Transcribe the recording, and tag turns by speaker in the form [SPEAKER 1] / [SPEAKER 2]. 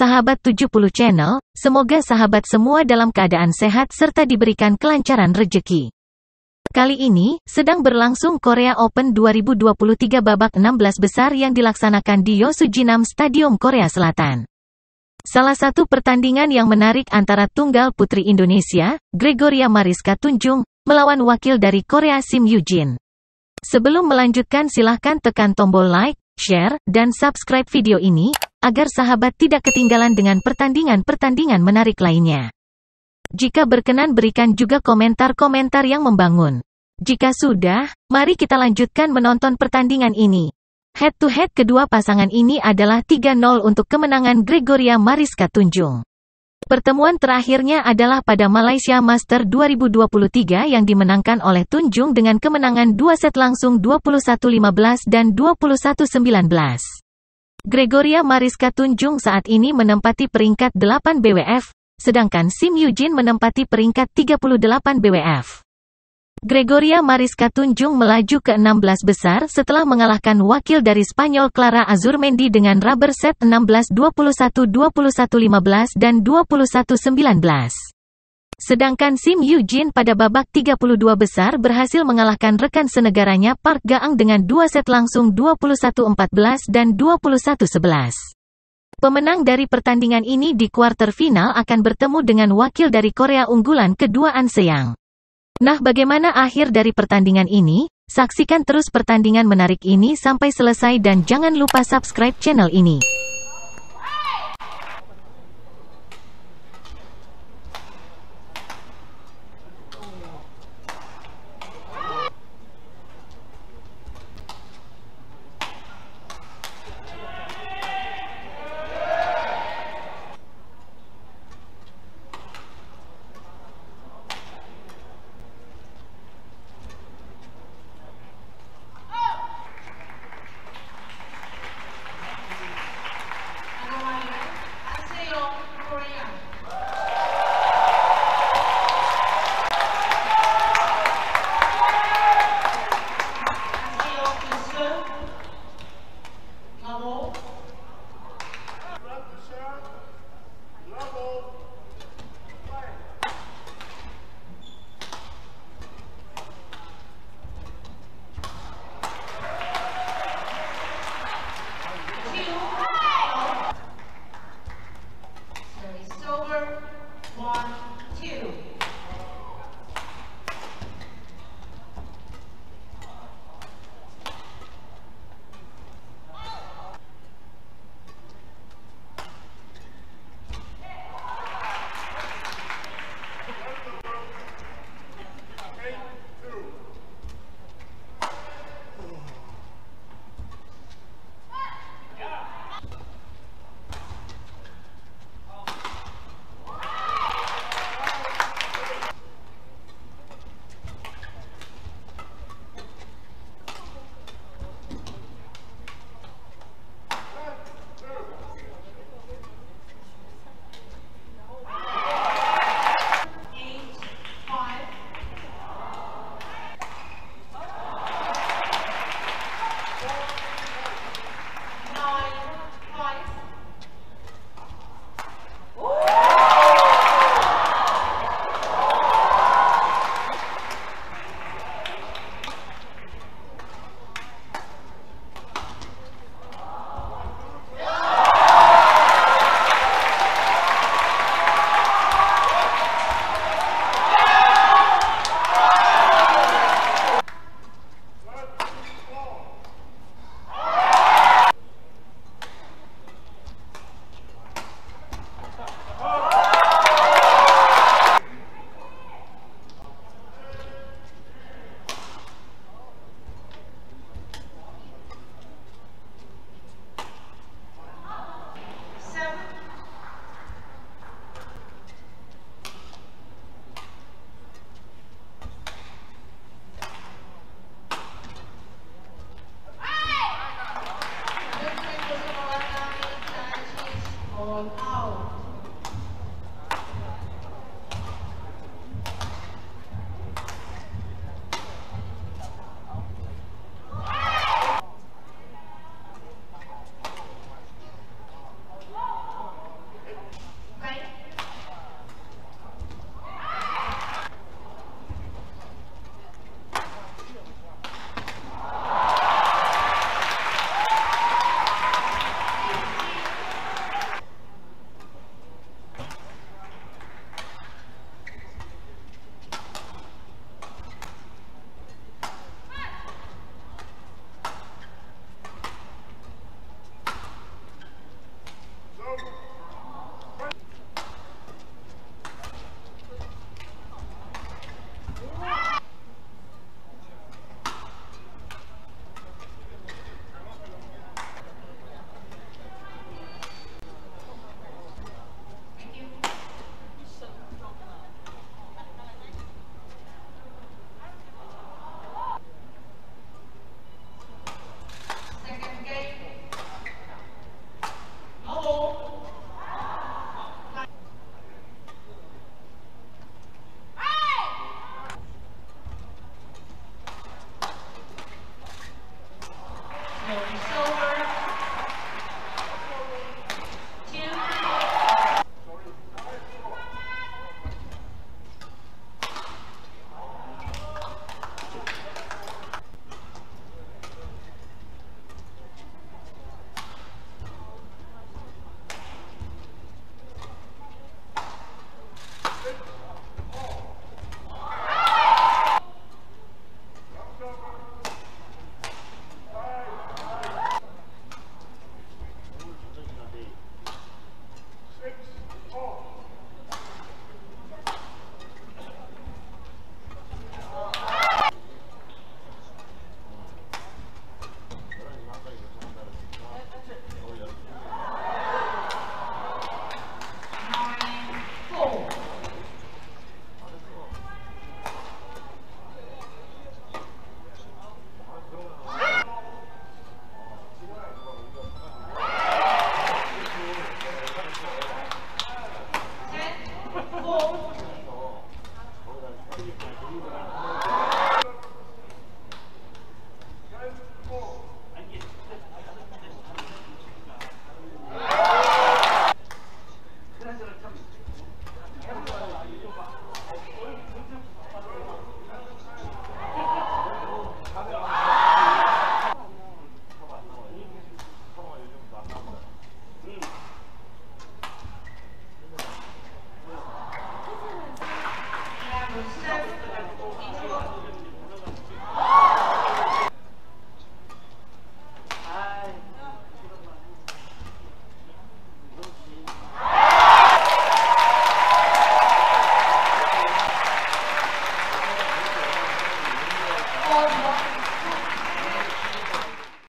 [SPEAKER 1] sahabat 70 channel, semoga sahabat semua dalam keadaan sehat serta diberikan kelancaran rejeki. Kali ini, sedang berlangsung Korea Open 2023 babak 16 besar yang dilaksanakan di Yosujinam Stadium Korea Selatan. Salah satu pertandingan yang menarik antara tunggal putri Indonesia, Gregoria Mariska Tunjung, melawan wakil dari Korea Sim Yujin. Sebelum melanjutkan silahkan tekan tombol like, share, dan subscribe video ini, agar sahabat tidak ketinggalan dengan pertandingan-pertandingan menarik lainnya. Jika berkenan berikan juga komentar-komentar yang membangun. Jika sudah, mari kita lanjutkan menonton pertandingan ini. Head to head kedua pasangan ini adalah 3-0 untuk kemenangan Gregoria Mariska Tunjung. Pertemuan terakhirnya adalah pada Malaysia Master 2023 yang dimenangkan oleh Tunjung dengan kemenangan 2 set langsung 21-15 dan 21-19. Gregoria Mariska Tunjung saat ini menempati peringkat 8 BWF, sedangkan Sim Yujin menempati peringkat 38 BWF. Gregoria Mariska Tunjung melaju ke 16 besar setelah mengalahkan wakil dari Spanyol Clara Azurmendi dengan rubber set 16-21-21-15 dan 21-19. Sedangkan Sim Yu Jin pada babak 32 besar berhasil mengalahkan rekan senegaranya Park Gaang dengan dua set langsung 21-14 dan 21-11. Pemenang dari pertandingan ini di kuarter final akan bertemu dengan wakil dari Korea unggulan kedua An Seyang. Nah bagaimana akhir dari pertandingan ini? Saksikan terus pertandingan menarik ini sampai selesai dan jangan lupa subscribe channel ini.